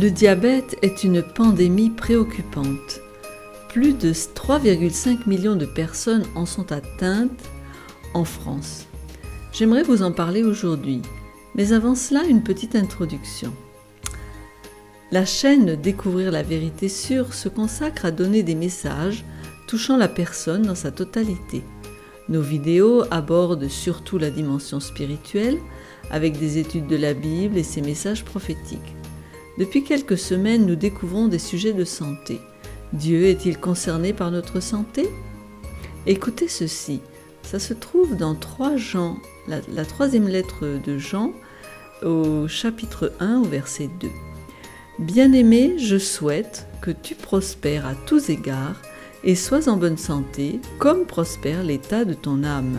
le diabète est une pandémie préoccupante. Plus de 3,5 millions de personnes en sont atteintes en France. J'aimerais vous en parler aujourd'hui, mais avant cela, une petite introduction. La chaîne Découvrir la vérité sûre se consacre à donner des messages touchant la personne dans sa totalité. Nos vidéos abordent surtout la dimension spirituelle avec des études de la Bible et ses messages prophétiques. Depuis quelques semaines, nous découvrons des sujets de santé. Dieu est-il concerné par notre santé Écoutez ceci. Ça se trouve dans 3 Jean, la, troisième lettre de Jean, au chapitre 1, au verset 2. Bien-aimé, je souhaite que tu prospères à tous égards et sois en bonne santé, comme prospère l'état de ton âme.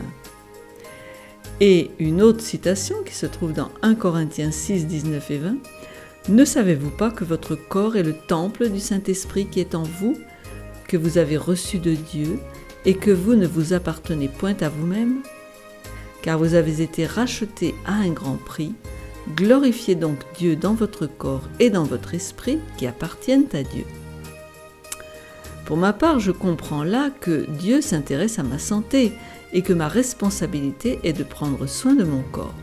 Et une autre citation qui se trouve dans 1 Corinthiens 6, 19 et 20. Ne savez-vous pas que votre corps est le temple du Saint-Esprit qui est en vous, que vous avez reçu de Dieu, et que vous ne vous appartenez point à vous-même Car vous avez été racheté à un grand prix, glorifiez donc Dieu dans votre corps et dans votre esprit qui appartiennent à Dieu. Pour ma part, je comprends là que Dieu s'intéresse à ma santé et que ma responsabilité est de prendre soin de mon corps.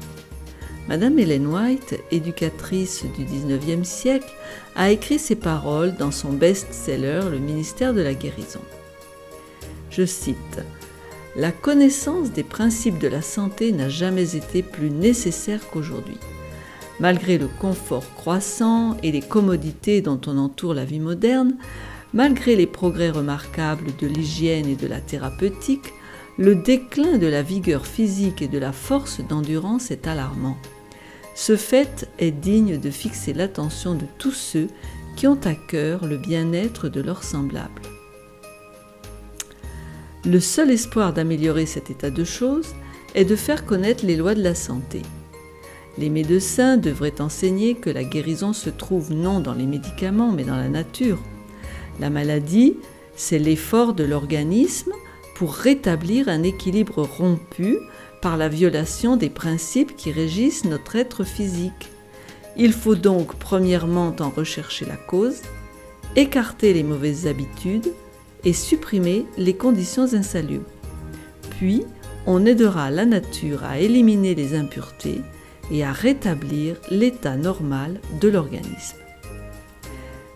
Madame Hélène White, éducatrice du 19e siècle, a écrit ces paroles dans son best-seller Le ministère de la guérison. Je cite La connaissance des principes de la santé n'a jamais été plus nécessaire qu'aujourd'hui. Malgré le confort croissant et les commodités dont on entoure la vie moderne, malgré les progrès remarquables de l'hygiène et de la thérapeutique, le déclin de la vigueur physique et de la force d'endurance est alarmant. Ce fait est digne de fixer l'attention de tous ceux qui ont à cœur le bien-être de leurs semblables. Le seul espoir d'améliorer cet état de choses est de faire connaître les lois de la santé. Les médecins devraient enseigner que la guérison se trouve non dans les médicaments mais dans la nature. La maladie, c'est l'effort de l'organisme pour rétablir un équilibre rompu par la violation des principes qui régissent notre être physique. Il faut donc premièrement en rechercher la cause, écarter les mauvaises habitudes et supprimer les conditions insalubres. Puis, on aidera la nature à éliminer les impuretés et à rétablir l'état normal de l'organisme.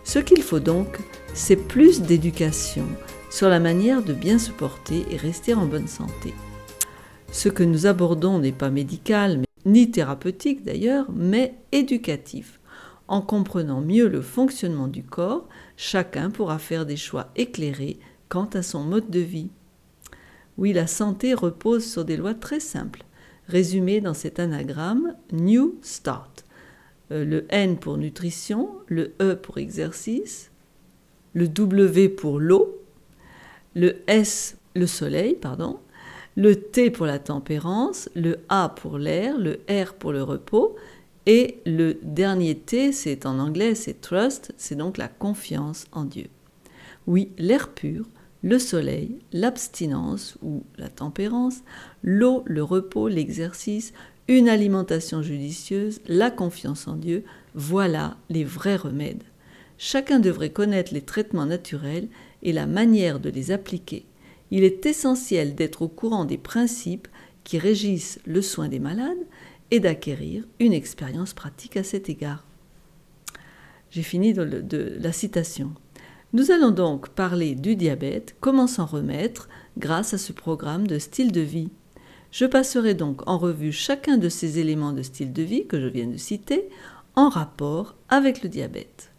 Ce qu'il faut donc, c'est plus d'éducation sur la manière de bien se porter et rester en bonne santé. Ce que nous abordons n'est pas médical, ni thérapeutique d'ailleurs, mais éducatif. En comprenant mieux le fonctionnement du corps, chacun pourra faire des choix éclairés quant à son mode de vie. Oui, la santé repose sur des lois très simples, résumées dans cet anagramme New Start. Euh, le N pour nutrition, le E pour exercice, le W pour l'eau, le S, le soleil, pardon, le T pour la tempérance, le A pour l'air, le R pour le repos, et le dernier T, c'est en anglais, c'est trust, c'est donc la confiance en Dieu. Oui, l'air pur, le soleil, l'abstinence ou la tempérance, l'eau, le repos, l'exercice, une alimentation judicieuse, la confiance en Dieu, voilà les vrais remèdes. Chacun devrait connaître les traitements naturels et la manière de les appliquer il est essentiel d'être au courant des principes qui régissent le soin des malades et d'acquérir une expérience pratique à cet égard. J'ai fini de, la citation. Nous allons donc parler du diabète, comment s'en remettre grâce à ce programme de style de vie. Je passerai donc en revue chacun de ces éléments de style de vie que je viens de citer en rapport avec le diabète.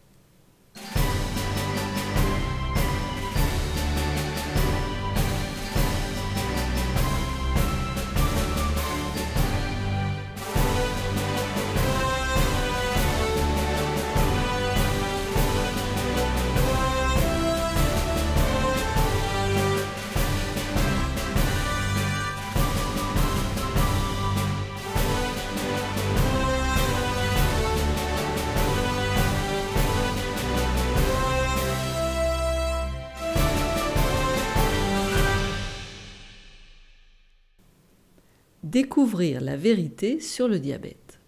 découvrir la vérité sur le diabète.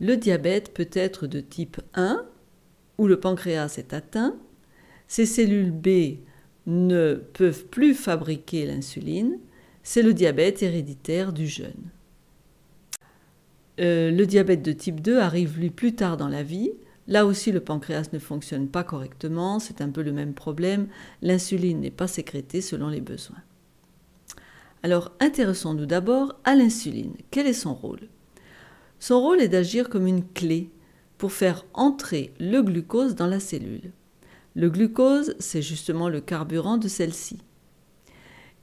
Le diabète peut être de type 1, où le pancréas est atteint, ces cellules B ne peuvent plus fabriquer l'insuline, c'est le diabète héréditaire du jeune. Euh, le diabète de type 2 arrive lui plus tard dans la vie. Là aussi, le pancréas ne fonctionne pas correctement, c'est un peu le même problème, l'insuline n'est pas sécrétée selon les besoins. Alors intéressons-nous d'abord à l'insuline. Quel est son rôle Son rôle est d'agir comme une clé pour faire entrer le glucose dans la cellule. Le glucose, c'est justement le carburant de celle-ci.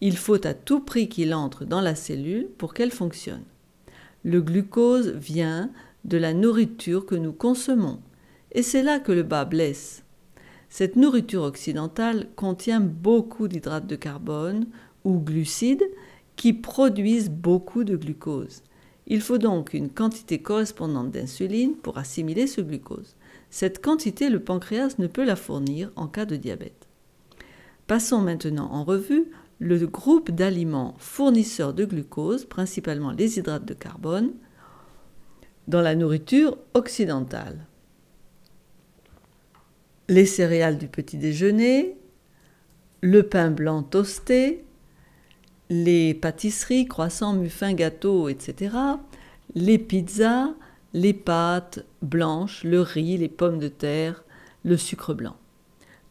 Il faut à tout prix qu'il entre dans la cellule pour qu'elle fonctionne. Le glucose vient de la nourriture que nous consommons, et c'est là que le bas blesse. Cette nourriture occidentale contient beaucoup d'hydrates de carbone ou glucides qui produisent beaucoup de glucose. Il faut donc une quantité correspondante d'insuline pour assimiler ce glucose. Cette quantité, le pancréas ne peut la fournir en cas de diabète. Passons maintenant en revue le groupe d'aliments fournisseurs de glucose, principalement les hydrates de carbone, dans la nourriture occidentale. Les céréales du petit déjeuner, le pain blanc toasté, les pâtisseries, croissants, muffins, gâteaux, etc., les pizzas, les pâtes blanches, le riz, les pommes de terre, le sucre blanc.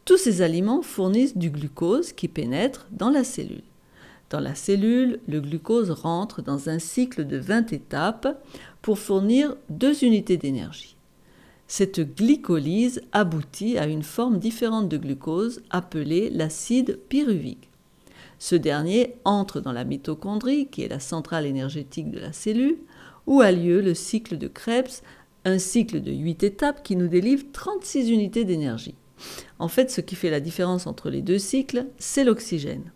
Tous ces aliments fournissent du glucose qui pénètre dans la cellule. Dans la cellule, le glucose rentre dans un cycle de 20 étapes pour fournir deux unités d'énergie. Cette glycolyse aboutit à une forme différente de glucose appelée l'acide pyruvique. Ce dernier entre dans la mitochondrie, qui est la centrale énergétique de la cellule, où a lieu le cycle de Krebs, un cycle de 8 étapes qui nous délivre 36 unités d'énergie. En fait, ce qui fait la différence entre les deux cycles, c'est l'oxygène.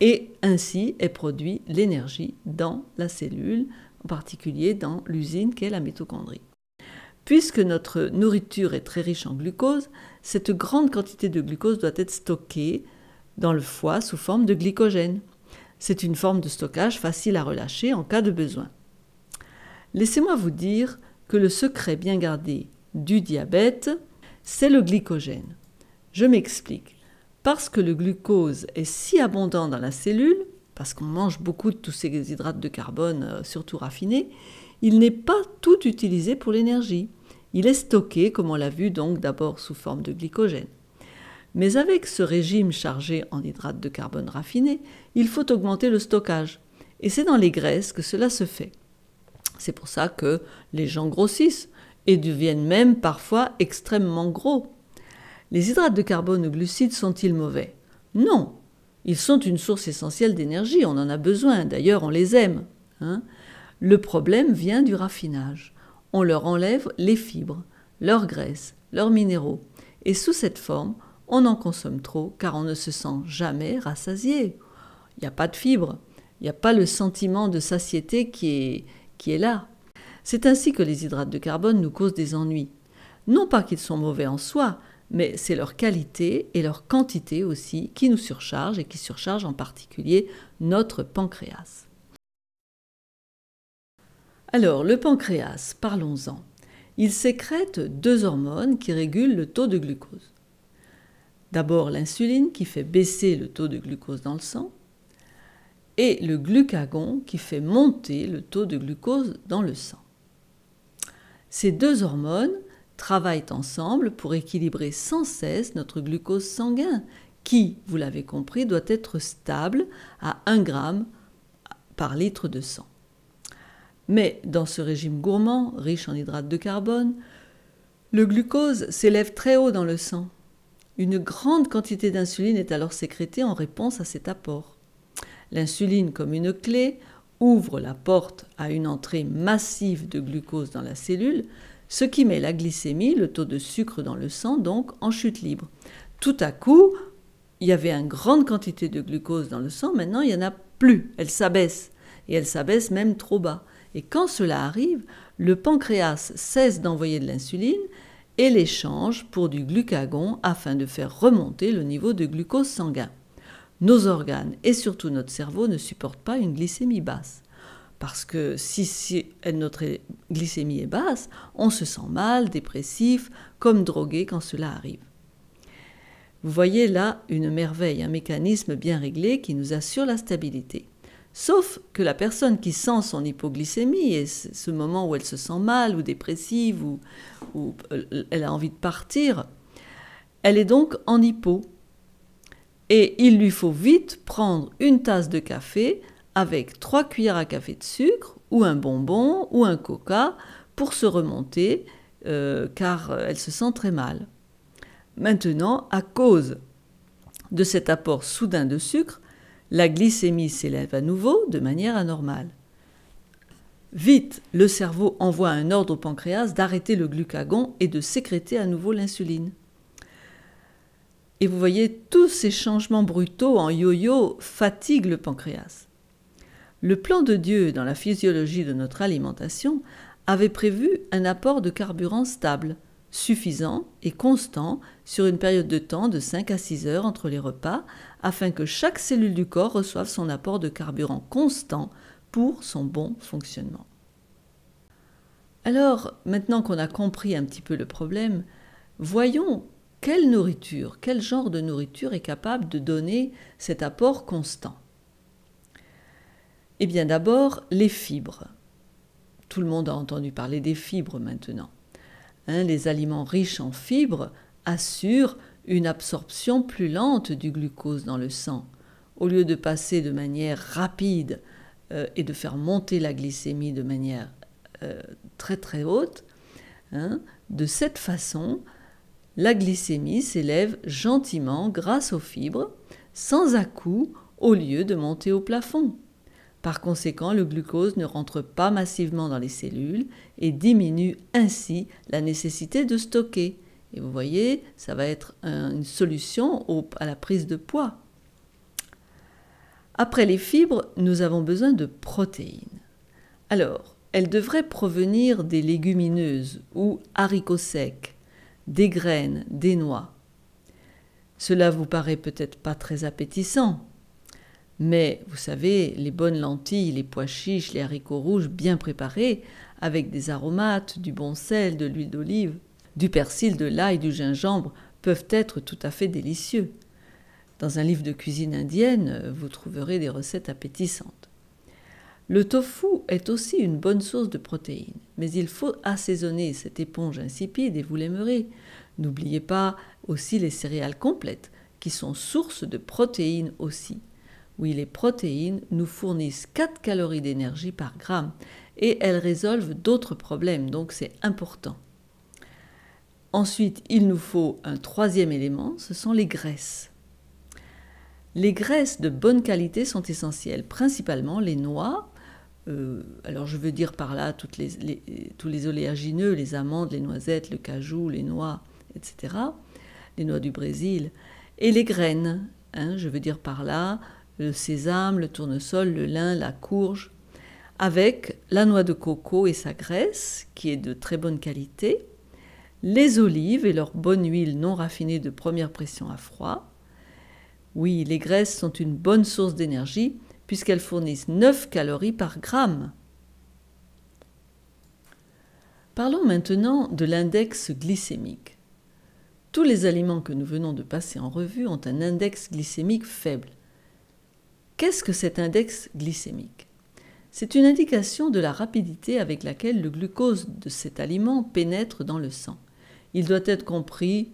Et ainsi est produit l'énergie dans la cellule, en particulier dans l'usine qu'est la mitochondrie. Puisque notre nourriture est très riche en glucose, cette grande quantité de glucose doit être stockée dans le foie sous forme de glycogène. C'est une forme de stockage facile à relâcher en cas de besoin. Laissez-moi vous dire que le secret bien gardé du diabète, c'est le glycogène. Je m'explique. Parce que le glucose est si abondant dans la cellule, parce qu'on mange beaucoup de tous ces hydrates de carbone, euh, surtout raffinés, il n'est pas tout utilisé pour l'énergie. Il est stocké, comme on l'a vu, donc d'abord sous forme de glycogène. Mais avec ce régime chargé en hydrates de carbone raffinés, il faut augmenter le stockage. Et c'est dans les graisses que cela se fait. C'est pour ça que les gens grossissent et deviennent même parfois extrêmement gros. Les hydrates de carbone ou glucides sont-ils mauvais Non. Ils sont une source essentielle d'énergie, on en a besoin, d'ailleurs on les aime. Hein. le problème vient du raffinage. On leur enlève les fibres, leurs graisses, leurs minéraux. Et sous cette forme, on en consomme trop car on ne se sent jamais rassasié. Il n'y a pas de fibres, il n'y a pas le sentiment de satiété qui est, qui est là. C'est ainsi que les hydrates de carbone nous causent des ennuis. Non pas qu'ils sont mauvais en soi, mais c'est leur qualité et leur quantité aussi qui nous surchargent et qui surchargent en particulier notre pancréas. Alors, le pancréas, parlons-en. Il sécrète deux hormones qui régulent le taux de glucose. D'abord l'insuline qui fait baisser le taux de glucose dans le sang et le glucagon qui fait monter le taux de glucose dans le sang. Ces deux hormones travaillent ensemble pour équilibrer sans cesse notre glucose sanguin qui, vous l'avez compris, doit être stable à 1 g par litre de sang. Mais dans ce régime gourmand, riche en hydrates de carbone, le glucose s'élève très haut dans le sang une grande quantité d'insuline est alors sécrétée en réponse à cet apport. L'insuline, comme une clé, ouvre la porte à une entrée massive de glucose dans la cellule, ce qui met la glycémie, le taux de sucre dans le sang, donc en chute libre. Tout à coup, il y avait une grande quantité de glucose dans le sang, maintenant il n'y en a plus, elle s'abaisse, et elle s'abaisse même trop bas. Et quand cela arrive, le pancréas cesse d'envoyer de l'insuline et l'échange pour du glucagon afin de faire remonter le niveau de glucose sanguin. Nos organes et surtout notre cerveau ne supportent pas une glycémie basse. Parce que si, si notre glycémie est basse, on se sent mal, dépressif, comme drogué quand cela arrive. Vous voyez là une merveille, un mécanisme bien réglé qui nous assure la stabilité. Sauf que la personne qui sent son hypoglycémie et ce moment où elle se sent mal ou dépressive ou, euh, elle a envie de partir, elle est donc en hypo. Et il lui faut vite prendre une tasse de café avec trois cuillères à café de sucre ou un bonbon ou un coca pour se remonter euh, car euh, elle se sent très mal. Maintenant, à cause de cet apport soudain de sucre, la glycémie s'élève à nouveau de manière anormale. Vite, le cerveau envoie un ordre au pancréas d'arrêter le glucagon et de sécréter à nouveau l'insuline. Et vous voyez, tous ces changements brutaux en yo-yo fatiguent le pancréas. Le plan de Dieu dans la physiologie de notre alimentation avait prévu un apport de carburant stable, suffisant et constant sur une période de temps de 5 à 6 heures entre les repas afin que chaque cellule du corps reçoive son apport de carburant constant pour son bon fonctionnement. Alors, maintenant qu'on a compris un petit peu le problème, voyons quelle nourriture, quel genre de nourriture est capable de donner cet apport constant. Eh bien d'abord, les fibres. Tout le monde a entendu parler des fibres maintenant. Hein, les aliments riches en fibres assurent une absorption plus lente du glucose dans le sang. Au lieu de passer de manière rapide euh, et de faire monter la glycémie de manière euh, très très haute, hein, de cette façon, la glycémie s'élève gentiment grâce aux fibres, sans à-coup, au lieu de monter au plafond. Par conséquent, le glucose ne rentre pas massivement dans les cellules et diminue ainsi la nécessité de stocker. Et vous voyez, ça va être une solution à la prise de poids. Après les fibres, nous avons besoin de protéines. Alors, elles devraient provenir des légumineuses ou haricots secs, des graines, des noix. Cela vous paraît peut-être pas très appétissant, mais vous savez, les bonnes lentilles, les pois chiches, les haricots rouges bien préparés, avec des aromates, du bon sel, de l'huile d'olive, du persil, de l'ail, du gingembre peuvent être tout à fait délicieux. Dans un livre de cuisine indienne, euh, vous trouverez des recettes appétissantes. Le tofu est aussi une bonne source de protéines, mais il faut assaisonner cette éponge insipide et vous l'aimerez. N'oubliez pas aussi les céréales complètes, qui sont source de protéines aussi. Oui, les protéines nous fournissent 4 calories d'énergie par gramme et elles résolvent d'autres problèmes, donc c'est important. Ensuite, il nous faut un troisième élément, ce sont les graisses. Les graisses de bonne qualité sont essentielles, principalement les noix. Euh, alors je veux dire par là tous les oléagineux, les amandes, les noisettes, le cajou, les noix, etc. Les noix du Brésil. Et les graines, hein, je veux dire par là le sésame, le tournesol, le lin, la courge, avec la noix de coco et sa graisse, qui est de très bonne qualité, les olives et leur bonne huile non raffinée de première pression à froid. Oui, les graisses sont une bonne source d'énergie puisqu'elles fournissent 9 calories par gramme. Parlons maintenant de l'index glycémique. Tous les aliments que nous venons de passer en revue ont un index glycémique faible. Qu'est-ce que cet index glycémique C'est une indication de la rapidité avec laquelle le glucose de cet aliment pénètre dans le sang. Il doit être compris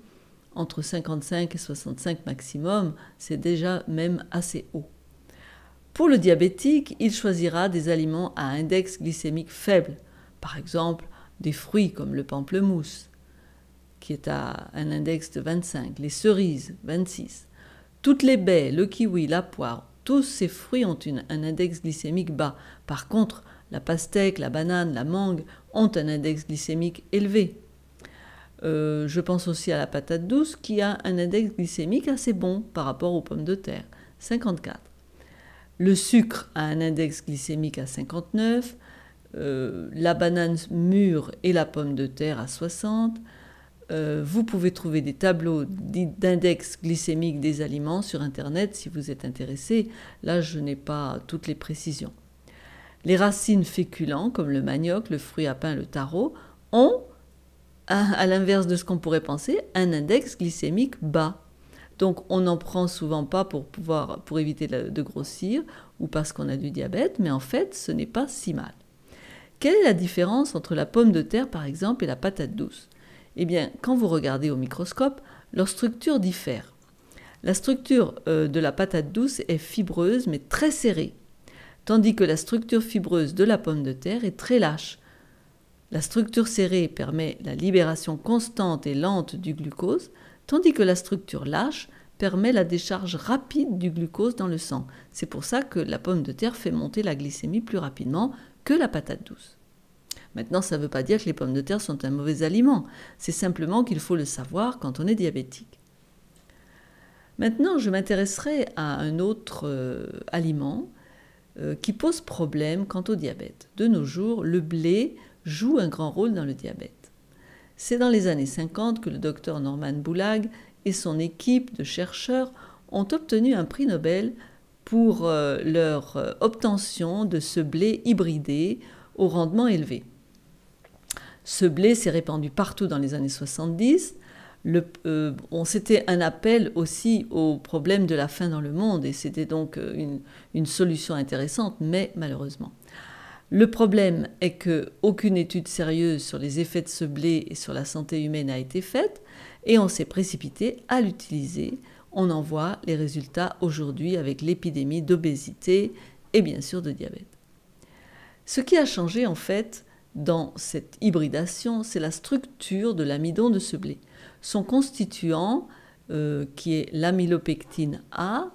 entre 55 et 65 maximum, c'est déjà même assez haut. Pour le diabétique, il choisira des aliments à index glycémique faible, par exemple des fruits comme le pamplemousse, qui est à un index de 25, les cerises, 26. Toutes les baies, le kiwi, la poire, tous ces fruits ont un index glycémique bas. Par contre, la pastèque, la banane, la mangue ont un index glycémique élevé. Euh, je pense aussi à la patate douce qui a un index glycémique assez bon par rapport aux pommes de terre, 54. Le sucre a un index glycémique à 59, euh, la banane mûre et la pomme de terre à 60. Euh, vous pouvez trouver des tableaux d'index glycémique des aliments sur Internet si vous êtes intéressé. Là, je n'ai pas toutes les précisions. Les racines féculents, comme le manioc, le fruit à pain, le taro, ont ah, à l'inverse de ce qu'on pourrait penser, un index glycémique bas. Donc on n'en prend souvent pas pour, pour éviter de grossir ou parce qu'on a du diabète, mais en fait ce n'est pas si mal. Quelle est la différence entre la pomme de terre par exemple et la patate douce Eh bien quand vous regardez au microscope, leur structure diffère. La structure euh, de la patate douce est fibreuse mais très serrée, tandis que la structure fibreuse de la pomme de terre est très lâche, la structure serrée permet la libération constante et lente du glucose, tandis que la structure lâche permet la décharge rapide du glucose dans le sang. C'est pour ça que la pomme de terre fait monter la glycémie plus rapidement que la patate douce. Maintenant, ça ne veut pas dire que les pommes de terre sont un mauvais aliment, c'est simplement qu'il faut le savoir quand on est diabétique. Maintenant, je m'intéresserai à un autre euh, aliment euh, qui pose problème quant au diabète. De nos jours, le blé joue un grand rôle dans le diabète. C'est dans les années 50 que le docteur Norman Boulag et son équipe de chercheurs ont obtenu un prix Nobel pour euh, leur euh, obtention de ce blé hybridé au rendement élevé. Ce blé s'est répandu partout dans les années 70. Euh, on c'était un appel aussi au problème de la faim dans le monde et c'était donc une solution intéressante, mais malheureusement. Le problème est que aucune étude sérieuse sur les effets de ce blé et sur la santé humaine a été faite et on s'est précipité à l'utiliser. On en voit les résultats aujourd'hui avec l'épidémie d'obésité et bien sûr de diabète. Ce qui a changé en fait dans cette hybridation, c'est la structure de l'amidon de ce blé. Son constituant, euh, qui est l'amylopectine A,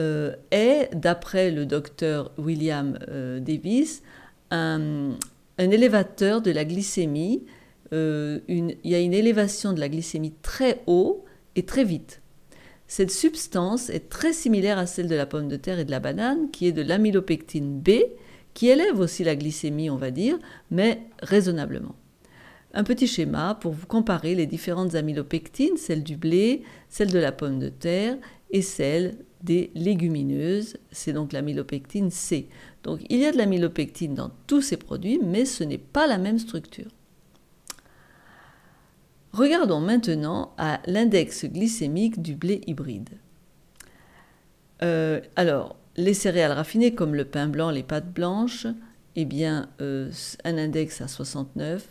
euh, est, d'après le docteur William euh, Davis, un, élévateur de la glycémie. Euh, il y a une élévation de la glycémie très haut et très vite. Cette substance est très similaire à celle de la pomme de terre et de la banane, qui est de l'amylopectine B, qui élève aussi la glycémie, on va dire, mais raisonnablement. Un petit schéma pour vous comparer les différentes amylopectines, celle du blé, celle de la pomme de terre et celle des légumineuses, c'est donc l'amylopectine C. Donc il y a de l'amylopectine dans tous ces produits, mais ce n'est pas la même structure. Regardons maintenant à l'index glycémique du blé hybride. Euh, alors, les céréales raffinées comme le pain blanc, les pâtes blanches, eh bien, euh, un index à 69.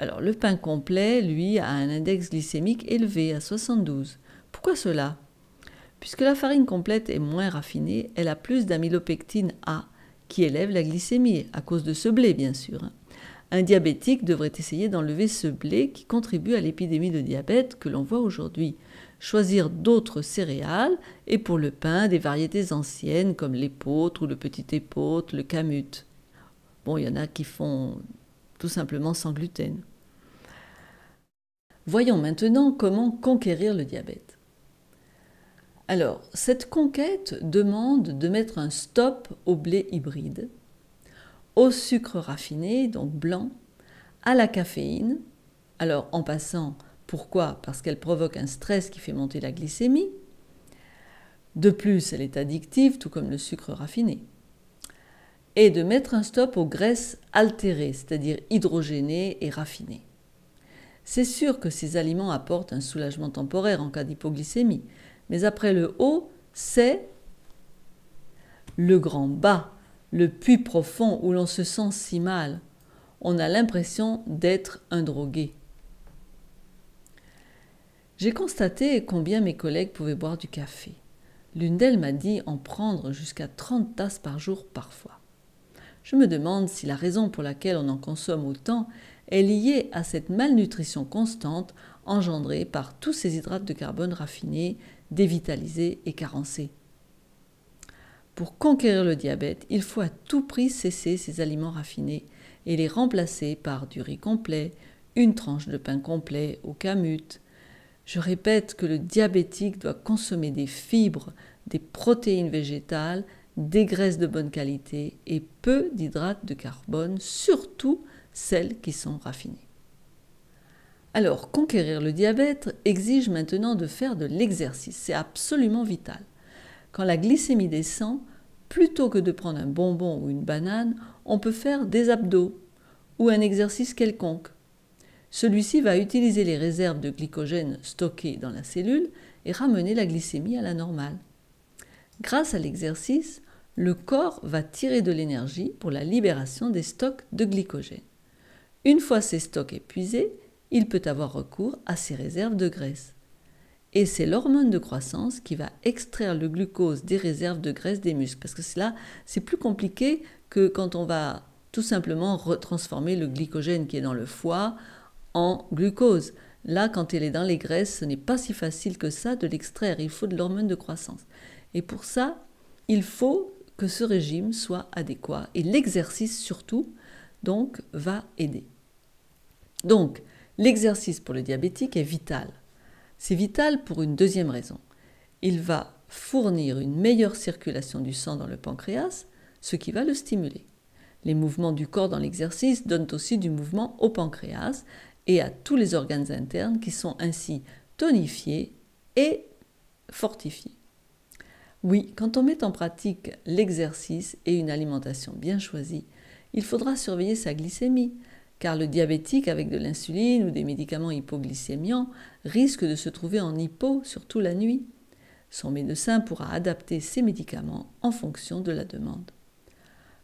Alors, le pain complet, lui, a un index glycémique élevé à 72. Pourquoi cela Puisque la farine complète est moins raffinée, elle a plus d'amylopectine A qui élève la glycémie, à cause de ce blé bien sûr. Hein. Un diabétique devrait essayer d'enlever ce blé qui contribue à l'épidémie de diabète que l'on voit aujourd'hui. Choisir d'autres céréales et pour le pain des variétés anciennes comme l'épeautre ou le petit épeautre, le camut. Bon, il y en a qui font tout simplement sans gluten. Voyons maintenant comment conquérir le diabète. Alors, cette conquête demande de mettre un stop au blé hybride, au sucre raffiné, donc blanc, à la caféine. Alors, en passant, pourquoi Parce qu'elle provoque un stress qui fait monter la glycémie. De plus, elle est addictive, tout comme le sucre raffiné. Et de mettre un stop aux graisses altérées, c'est-à-dire hydrogénées et raffinées. C'est sûr que ces aliments apportent un soulagement temporaire en cas d'hypoglycémie, mais après le haut, c'est le grand bas, le puits profond où l'on se sent si mal. On a l'impression d'être un drogué. J'ai constaté combien mes collègues pouvaient boire du café. L'une d'elles m'a dit en prendre jusqu'à 30 tasses par jour parfois. Je me demande si la raison pour laquelle on en consomme autant est liée à cette malnutrition constante engendrée par tous ces hydrates de carbone raffinés, dévitalisés et carencés. Pour conquérir le diabète, il faut à tout prix cesser ces aliments raffinés et les remplacer par du riz complet, une tranche de pain complet ou camut. Je répète que le diabétique doit consommer des fibres, des protéines végétales, des graisses de bonne qualité et peu d'hydrates de carbone, surtout celles qui sont raffinées. Alors, conquérir le diabète exige maintenant de faire de l'exercice, c'est absolument vital. Quand la glycémie descend, plutôt que de prendre un bonbon ou une banane, on peut faire des abdos ou un exercice quelconque. Celui-ci va utiliser les réserves de glycogène stockées dans la cellule et ramener la glycémie à la normale. Grâce à l'exercice, le corps va tirer de l'énergie pour la libération des stocks de glycogène. Une fois ses stocks épuisés, il peut avoir recours à ses réserves de graisse. Et c'est l'hormone de croissance qui va extraire le glucose des réserves de graisse des muscles. Parce que cela, c'est plus compliqué que quand on va tout simplement retransformer le glycogène qui est dans le foie en glucose. Là, quand il est dans les graisses, ce n'est pas si facile que ça de l'extraire. Il faut de l'hormone de croissance. Et pour ça, il faut que ce régime soit adéquat. Et l'exercice surtout, donc, va aider. Donc, l'exercice pour le diabétique est vital. C'est vital pour une deuxième raison. Il va fournir une meilleure circulation du sang dans le pancréas, ce qui va le stimuler. Les mouvements du corps dans l'exercice donnent aussi du mouvement au pancréas et à tous les organes internes qui sont ainsi tonifiés et fortifiés. Oui, quand on met en pratique l'exercice et une alimentation bien choisie, il faudra surveiller sa glycémie, car le diabétique avec de l'insuline ou des médicaments hypoglycémiants risque de se trouver en hypo, surtout la nuit. Son médecin pourra adapter ses médicaments en fonction de la demande.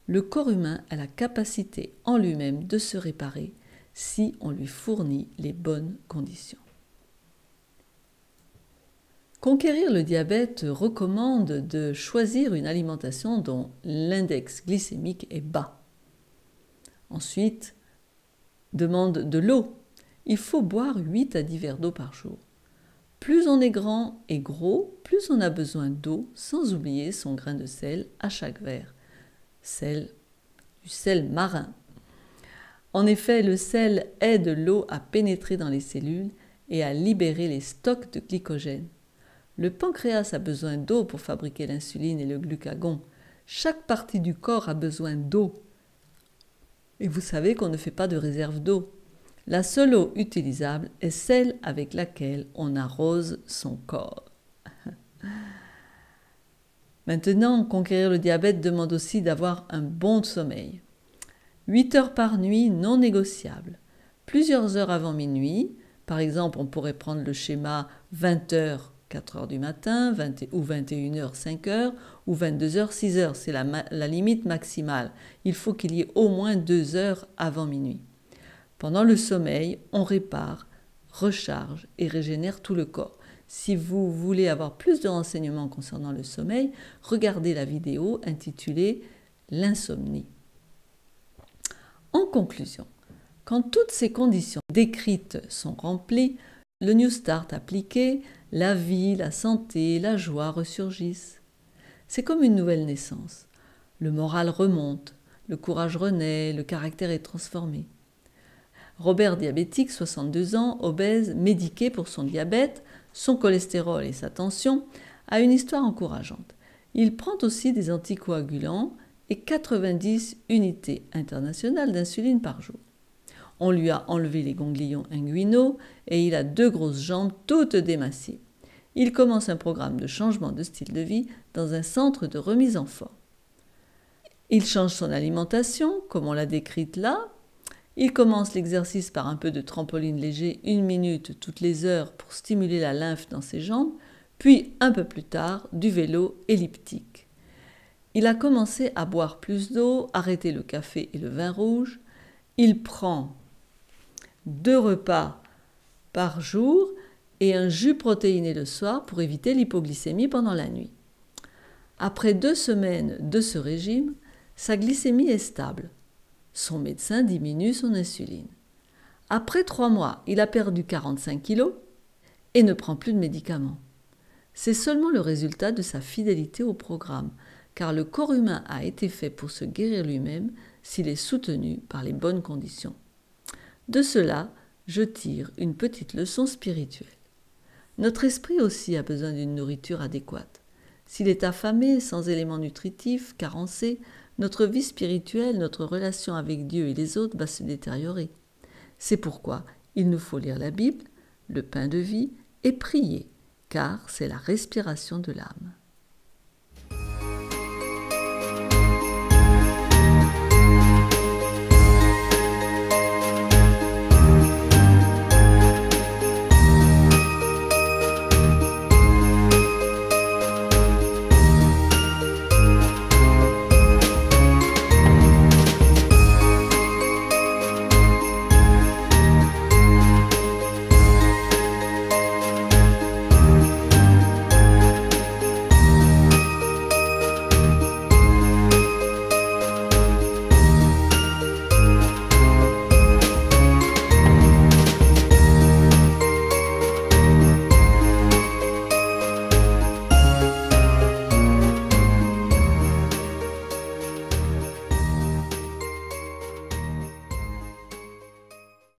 Le corps humain a la capacité en lui-même de se réparer si on lui fournit les bonnes conditions. Conquérir le diabète recommande de choisir une alimentation dont l'index glycémique est bas. Ensuite, demande de l'eau. Il faut boire 8 à 10 verres d'eau par jour. Plus on est grand et gros, plus on a besoin d'eau, sans oublier son grain de sel à chaque verre. Sel, du sel marin. En effet, le sel aide l'eau à pénétrer dans les cellules et à libérer les stocks de glycogène. Le pancréas a besoin d'eau pour fabriquer l'insuline et le glucagon. Chaque partie du corps a besoin d'eau et vous savez qu'on ne fait pas de réserve d'eau. La seule eau utilisable est celle avec laquelle on arrose son corps. Maintenant, conquérir le diabète demande aussi d'avoir un bon sommeil. 8 heures par nuit non négociable. Plusieurs heures avant minuit, par exemple, on pourrait prendre le schéma 20 heures 4h du matin, ou 21h, 5h, ou 22h, 6h. C'est la, limite maximale. Il faut qu'il y ait au moins 2 heures avant minuit. Pendant le sommeil, on répare, recharge et régénère tout le corps. Si vous voulez avoir plus de renseignements concernant le sommeil, regardez la vidéo intitulée L'insomnie. En conclusion, quand toutes ces conditions décrites sont remplies, le New Start appliqué la vie, la santé, la joie ressurgissent. C'est comme une nouvelle naissance. Le moral remonte, le courage renaît, le caractère est transformé. Robert, diabétique, 62 ans, obèse, médiqué pour son diabète, son cholestérol et sa tension, a une histoire encourageante. Il prend aussi des anticoagulants et 90 unités internationales d'insuline par jour. On lui a enlevé les ganglions inguinaux et il a deux grosses jambes toutes démassées il commence un programme de changement de style de vie dans un centre de remise en forme. Il change son alimentation, comme on l'a décrite là. Il commence l'exercice par un peu de trampoline léger, une minute toutes les heures pour stimuler la lymphe dans ses jambes, puis un peu plus tard du vélo elliptique. Il a commencé à boire plus d'eau, arrêter le café et le vin rouge. Il prend deux repas par jour et un jus protéiné le soir pour éviter l'hypoglycémie pendant la nuit. Après deux semaines de ce régime, sa glycémie est stable. Son médecin diminue son insuline. Après trois mois, il a perdu 45 kilos et ne prend plus de médicaments. C'est seulement le résultat de sa fidélité au programme, car le corps humain a été fait pour se guérir lui-même s'il est soutenu par les bonnes conditions. De cela, je tire une petite leçon spirituelle. Notre esprit aussi a besoin d'une nourriture adéquate. S'il est affamé, sans éléments nutritifs, carencé, notre vie spirituelle, notre relation avec Dieu et les autres va se détériorer. C'est pourquoi il nous faut lire la Bible, le pain de vie, et prier, car c'est la respiration de l'âme.